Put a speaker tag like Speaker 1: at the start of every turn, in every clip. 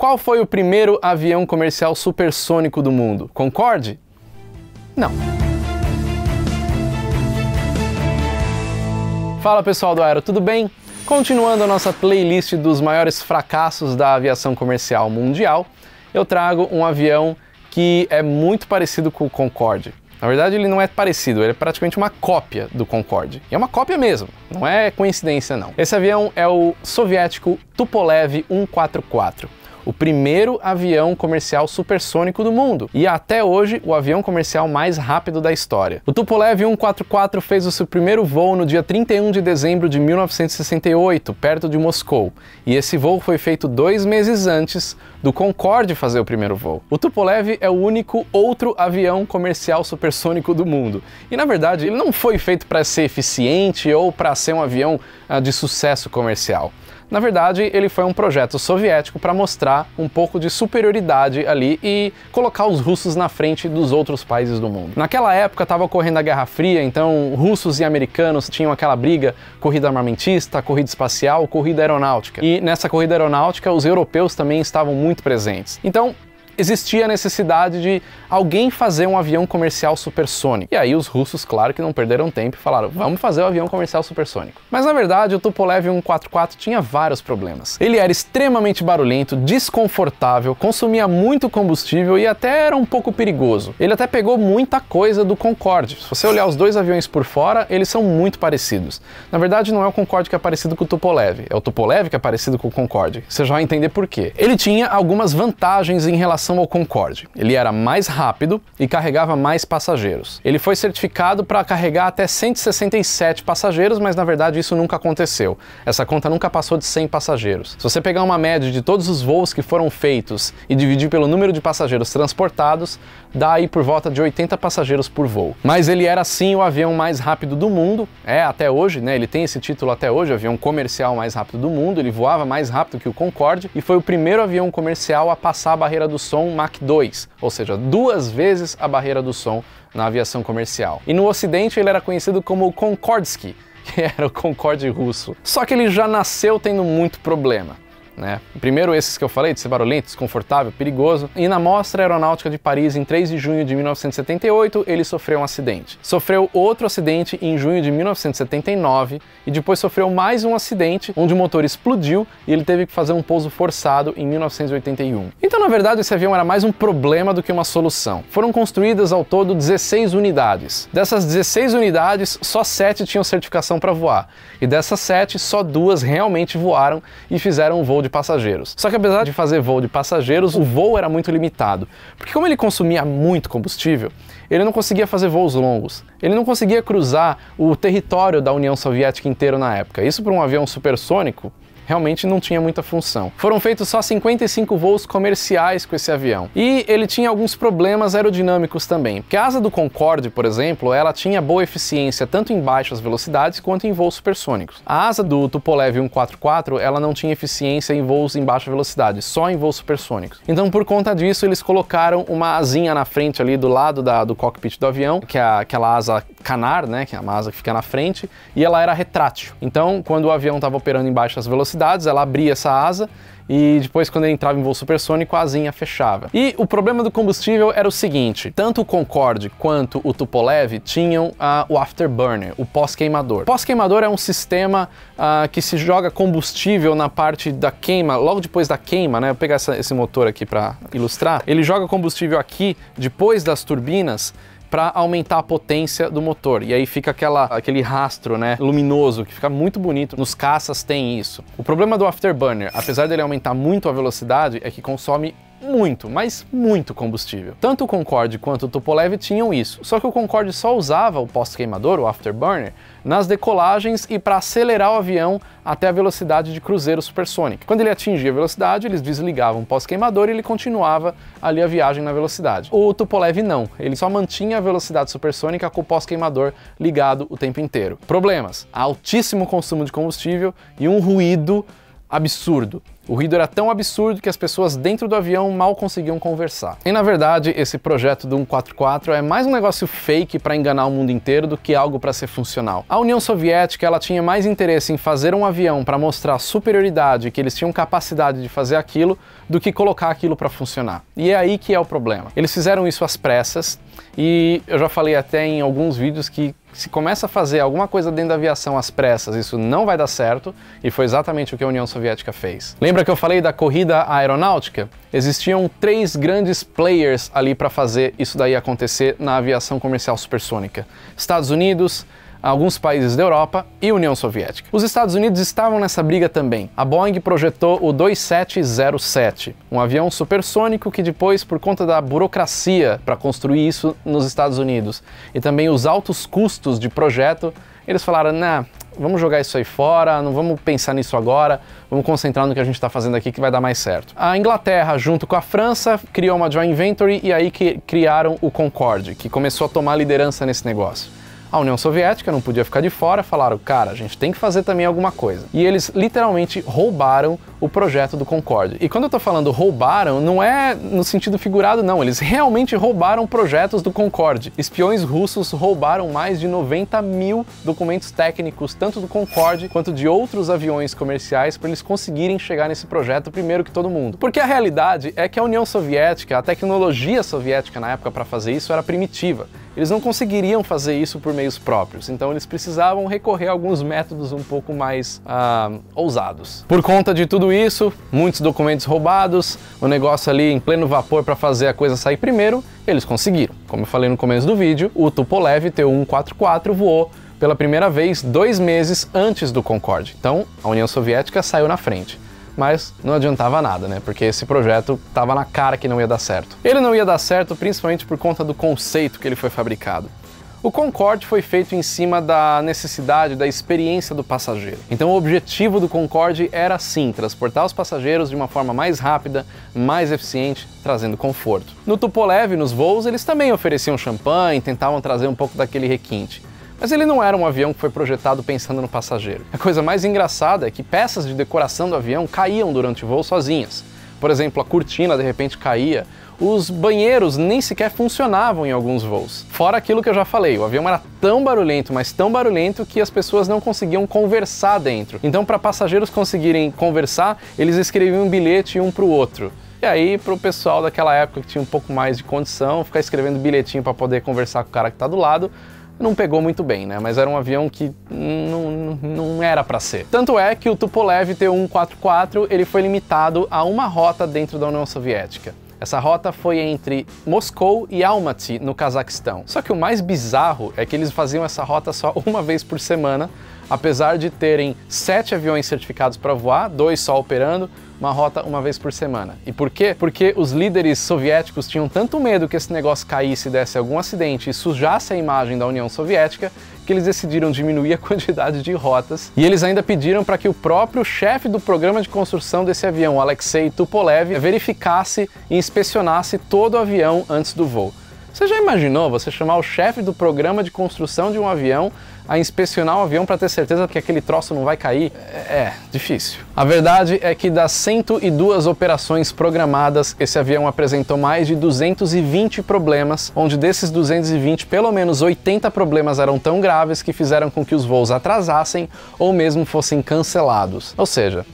Speaker 1: Qual foi o primeiro avião comercial supersônico do mundo? Concorde? Não. Fala pessoal do Aero, tudo bem? Continuando a nossa playlist dos maiores fracassos da aviação comercial mundial, eu trago um avião que é muito parecido com o Concorde. Na verdade, ele não é parecido, ele é praticamente uma cópia do Concorde. E é uma cópia mesmo, não é coincidência não. Esse avião é o soviético Tupolev 144 o primeiro avião comercial supersônico do mundo e até hoje o avião comercial mais rápido da história. O Tupolev 144 fez o seu primeiro voo no dia 31 de dezembro de 1968, perto de Moscou, e esse voo foi feito dois meses antes do Concorde fazer o primeiro voo. O Tupolev é o único outro avião comercial supersônico do mundo e, na verdade, ele não foi feito para ser eficiente ou para ser um avião ah, de sucesso comercial. Na verdade, ele foi um projeto soviético para mostrar um pouco de superioridade ali e colocar os russos na frente dos outros países do mundo. Naquela época estava ocorrendo a Guerra Fria, então russos e americanos tinham aquela briga, corrida armamentista, corrida espacial, corrida aeronáutica. E nessa corrida aeronáutica, os europeus também estavam muito presentes. Então, existia a necessidade de alguém fazer um avião comercial supersônico. E aí os russos, claro que não perderam tempo e falaram, vamos fazer o um avião comercial supersônico. Mas na verdade o Tupolev 144 tinha vários problemas. Ele era extremamente barulhento, desconfortável, consumia muito combustível e até era um pouco perigoso. Ele até pegou muita coisa do Concorde. Se você olhar os dois aviões por fora, eles são muito parecidos. Na verdade não é o Concorde que é parecido com o Tupolev, é o Tupolev que é parecido com o Concorde. Você já vai entender por quê. Ele tinha algumas vantagens em relação comparação ao Concorde. Ele era mais rápido e carregava mais passageiros. Ele foi certificado para carregar até 167 passageiros, mas na verdade isso nunca aconteceu. Essa conta nunca passou de 100 passageiros. Se você pegar uma média de todos os voos que foram feitos e dividir pelo número de passageiros transportados, dá aí por volta de 80 passageiros por voo. Mas ele era sim o avião mais rápido do mundo, é até hoje, né? Ele tem esse título até hoje, avião comercial mais rápido do mundo, ele voava mais rápido que o Concorde e foi o primeiro avião comercial a passar a barreira do som Mach 2, ou seja, duas vezes a barreira do som na aviação comercial. E no ocidente ele era conhecido como o Concordsky, que era o Concorde russo. Só que ele já nasceu tendo muito problema. Né? Primeiro esses que eu falei, de ser barulhento, desconfortável, perigoso. E na Mostra Aeronáutica de Paris, em 3 de junho de 1978, ele sofreu um acidente. Sofreu outro acidente em junho de 1979 e depois sofreu mais um acidente onde o motor explodiu e ele teve que fazer um pouso forçado em 1981. Então, na verdade, esse avião era mais um problema do que uma solução. Foram construídas ao todo 16 unidades. Dessas 16 unidades, só 7 tinham certificação para voar. E dessas 7, só duas realmente voaram e fizeram um voo de passageiros. Só que apesar de fazer voo de passageiros, o voo era muito limitado, porque como ele consumia muito combustível, ele não conseguia fazer voos longos. Ele não conseguia cruzar o território da União Soviética inteiro na época. Isso para um avião supersônico realmente não tinha muita função. Foram feitos só 55 voos comerciais com esse avião. E ele tinha alguns problemas aerodinâmicos também. Porque a asa do Concorde, por exemplo, ela tinha boa eficiência tanto em baixas velocidades quanto em voos supersônicos. A asa do Tupolev 144, ela não tinha eficiência em voos em baixa velocidade, só em voos supersônicos. Então, por conta disso, eles colocaram uma asinha na frente ali do lado da, do cockpit do avião, que é aquela asa canar, né, que é a asa que fica na frente, e ela era retrátil. Então, quando o avião estava operando em baixas velocidades, velocidades, ela abria essa asa e depois quando ele entrava em voo supersônico a asinha fechava. E o problema do combustível era o seguinte, tanto o Concorde quanto o Tupolev tinham ah, o afterburner, o pós-queimador. Pós-queimador é um sistema ah, que se joga combustível na parte da queima, logo depois da queima, né? Vou pegar essa, esse motor aqui para ilustrar. Ele joga combustível aqui, depois das turbinas, para aumentar a potência do motor. E aí fica aquela, aquele rastro né, luminoso, que fica muito bonito. Nos caças tem isso. O problema do Afterburner, apesar dele aumentar muito a velocidade, é que consome muito, mas muito combustível. Tanto o Concorde quanto o Tupolev tinham isso, só que o Concorde só usava o pós-queimador, o afterburner, nas decolagens e para acelerar o avião até a velocidade de cruzeiro supersônica. Quando ele atingia a velocidade, eles desligavam o pós-queimador e ele continuava ali a viagem na velocidade. O Tupolev não, ele só mantinha a velocidade supersônica com o pós-queimador ligado o tempo inteiro. Problemas: altíssimo consumo de combustível e um ruído absurdo. O ruído era tão absurdo que as pessoas dentro do avião mal conseguiam conversar. E na verdade, esse projeto do 144 é mais um negócio fake para enganar o mundo inteiro do que algo para ser funcional. A União Soviética, ela tinha mais interesse em fazer um avião para mostrar superioridade, que eles tinham capacidade de fazer aquilo, do que colocar aquilo para funcionar. E é aí que é o problema. Eles fizeram isso às pressas e eu já falei até em alguns vídeos que se começa a fazer alguma coisa dentro da aviação às pressas, isso não vai dar certo, e foi exatamente o que a União Soviética fez. Lembra que eu falei da corrida aeronáutica? Existiam três grandes players ali para fazer isso daí acontecer na aviação comercial supersônica: Estados Unidos, alguns países da Europa e União Soviética. Os Estados Unidos estavam nessa briga também. A Boeing projetou o 2707, um avião supersônico que depois, por conta da burocracia para construir isso nos Estados Unidos e também os altos custos de projeto, eles falaram, nah, vamos jogar isso aí fora, não vamos pensar nisso agora, vamos concentrar no que a gente está fazendo aqui que vai dar mais certo. A Inglaterra, junto com a França, criou uma joint venture e aí que criaram o Concorde, que começou a tomar liderança nesse negócio. A União Soviética não podia ficar de fora, falaram, cara, a gente tem que fazer também alguma coisa. E eles literalmente roubaram o projeto do Concorde. E quando eu tô falando roubaram, não é no sentido figurado, não. Eles realmente roubaram projetos do Concorde. Espiões russos roubaram mais de 90 mil documentos técnicos, tanto do Concorde quanto de outros aviões comerciais, para eles conseguirem chegar nesse projeto primeiro que todo mundo. Porque a realidade é que a União Soviética, a tecnologia soviética na época para fazer isso era primitiva eles não conseguiriam fazer isso por meios próprios, então eles precisavam recorrer a alguns métodos um pouco mais ah, ousados. Por conta de tudo isso, muitos documentos roubados, o negócio ali em pleno vapor para fazer a coisa sair primeiro, eles conseguiram. Como eu falei no começo do vídeo, o Tupolev T-144 voou pela primeira vez dois meses antes do Concorde, então a União Soviética saiu na frente mas não adiantava nada, né? Porque esse projeto estava na cara que não ia dar certo. Ele não ia dar certo principalmente por conta do conceito que ele foi fabricado. O Concorde foi feito em cima da necessidade da experiência do passageiro. Então o objetivo do Concorde era sim transportar os passageiros de uma forma mais rápida, mais eficiente, trazendo conforto. No Tupolev, nos voos, eles também ofereciam champanhe, tentavam trazer um pouco daquele requinte. Mas ele não era um avião que foi projetado pensando no passageiro. A coisa mais engraçada é que peças de decoração do avião caíam durante o voo sozinhas. Por exemplo, a cortina de repente caía, os banheiros nem sequer funcionavam em alguns voos. Fora aquilo que eu já falei, o avião era tão barulhento, mas tão barulhento que as pessoas não conseguiam conversar dentro. Então, para passageiros conseguirem conversar, eles escreviam um bilhete um para o outro. E aí, para o pessoal daquela época que tinha um pouco mais de condição, ficar escrevendo bilhetinho para poder conversar com o cara que está do lado, não pegou muito bem, né? Mas era um avião que não, não era para ser. Tanto é que o Tupolev T-144 ele foi limitado a uma rota dentro da União Soviética. Essa rota foi entre Moscou e Almaty, no Cazaquistão. Só que o mais bizarro é que eles faziam essa rota só uma vez por semana, apesar de terem sete aviões certificados para voar, dois só operando, uma rota uma vez por semana. E por quê? Porque os líderes soviéticos tinham tanto medo que esse negócio caísse, desse algum acidente e sujasse a imagem da União Soviética, que eles decidiram diminuir a quantidade de rotas. E eles ainda pediram para que o próprio chefe do programa de construção desse avião, Alexei Tupolev, verificasse e inspecionasse todo o avião antes do voo. Você já imaginou você chamar o chefe do programa de construção de um avião a inspecionar o avião para ter certeza que aquele troço não vai cair? É, é difícil. A verdade é que das 102 operações programadas, esse avião apresentou mais de 220 problemas, onde desses 220, pelo menos 80 problemas eram tão graves que fizeram com que os voos atrasassem ou mesmo fossem cancelados. Ou seja,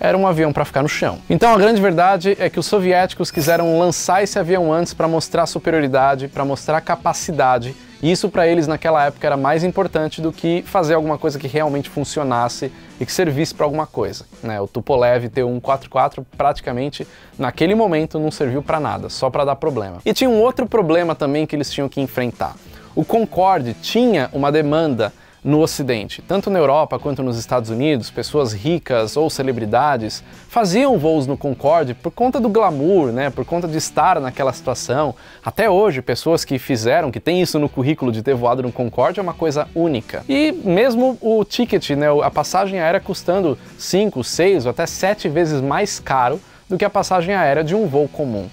Speaker 1: era um avião para ficar no chão. Então a grande verdade é que os soviéticos quiseram lançar esse avião antes para mostrar superioridade, para mostrar capacidade. E isso para eles naquela época era mais importante do que fazer alguma coisa que realmente funcionasse e que servisse para alguma coisa. Né? O Tupolev T-144 praticamente naquele momento não serviu para nada, só para dar problema. E tinha um outro problema também que eles tinham que enfrentar. O Concorde tinha uma demanda no Ocidente. Tanto na Europa quanto nos Estados Unidos, pessoas ricas ou celebridades faziam voos no Concorde por conta do glamour, né? por conta de estar naquela situação. Até hoje, pessoas que fizeram, que têm isso no currículo de ter voado no Concorde é uma coisa única. E mesmo o ticket, né? a passagem aérea custando 5, 6 ou até 7 vezes mais caro do que a passagem aérea de um voo comum.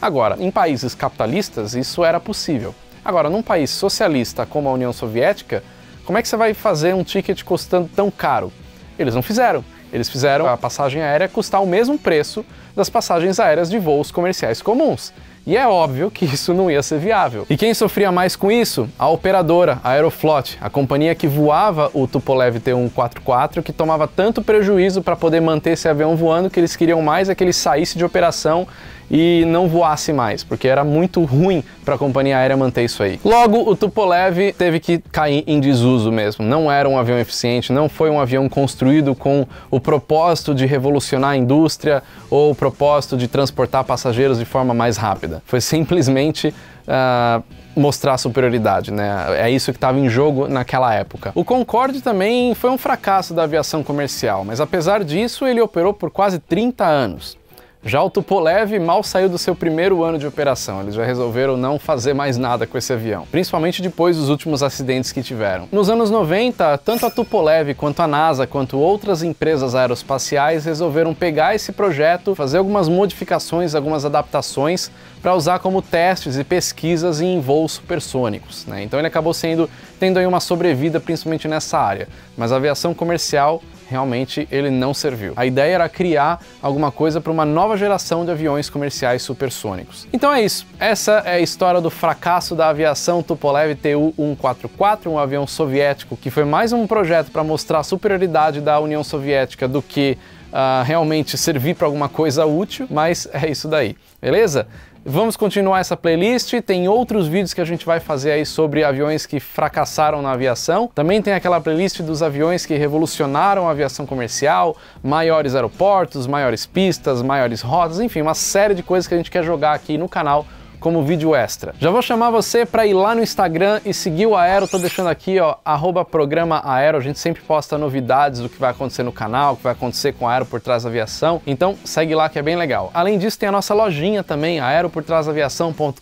Speaker 1: Agora, em países capitalistas, isso era possível. Agora, num país socialista como a União Soviética, como é que você vai fazer um ticket custando tão caro? Eles não fizeram. Eles fizeram a passagem aérea custar o mesmo preço das passagens aéreas de voos comerciais comuns. E é óbvio que isso não ia ser viável. E quem sofria mais com isso? A operadora, a Aeroflot, a companhia que voava o Tupolev T-144, que tomava tanto prejuízo para poder manter esse avião voando que eles queriam mais é que ele saísse de operação e não voasse mais, porque era muito ruim para a companhia aérea manter isso aí. Logo, o Tupolev teve que cair em desuso mesmo. Não era um avião eficiente, não foi um avião construído com o propósito de revolucionar a indústria ou o propósito de transportar passageiros de forma mais rápida. Foi simplesmente uh, mostrar superioridade, né? É isso que estava em jogo naquela época. O Concorde também foi um fracasso da aviação comercial, mas apesar disso ele operou por quase 30 anos. Já o Tupolev mal saiu do seu primeiro ano de operação, eles já resolveram não fazer mais nada com esse avião, principalmente depois dos últimos acidentes que tiveram. Nos anos 90, tanto a Tupolev quanto a NASA, quanto outras empresas aeroespaciais resolveram pegar esse projeto, fazer algumas modificações, algumas adaptações para usar como testes e pesquisas em voos supersônicos. Né? Então ele acabou sendo tendo aí uma sobrevida principalmente nessa área, mas a aviação comercial realmente ele não serviu. A ideia era criar alguma coisa para uma nova geração de aviões comerciais supersônicos. Então é isso. Essa é a história do fracasso da aviação Tupolev Tu-144, um avião soviético que foi mais um projeto para mostrar a superioridade da União Soviética do que uh, realmente servir para alguma coisa útil, mas é isso daí, beleza? Vamos continuar essa playlist, tem outros vídeos que a gente vai fazer aí sobre aviões que fracassaram na aviação. Também tem aquela playlist dos aviões que revolucionaram a aviação comercial, maiores aeroportos, maiores pistas, maiores rotas, enfim, uma série de coisas que a gente quer jogar aqui no canal como vídeo extra. Já vou chamar você para ir lá no Instagram e seguir o Aero, tô deixando aqui, ó, @programaAero. programa Aero, a gente sempre posta novidades do que vai acontecer no canal, o que vai acontecer com a Aero por trás da aviação, então segue lá que é bem legal. Além disso, tem a nossa lojinha também, aeroportrasaviação.com.br,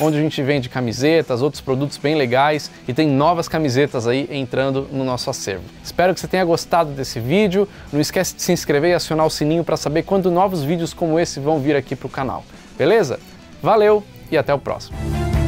Speaker 1: onde a gente vende camisetas, outros produtos bem legais e tem novas camisetas aí entrando no nosso acervo. Espero que você tenha gostado desse vídeo, não esquece de se inscrever e acionar o sininho para saber quando novos vídeos como esse vão vir aqui pro canal. Beleza? Valeu e até o próximo.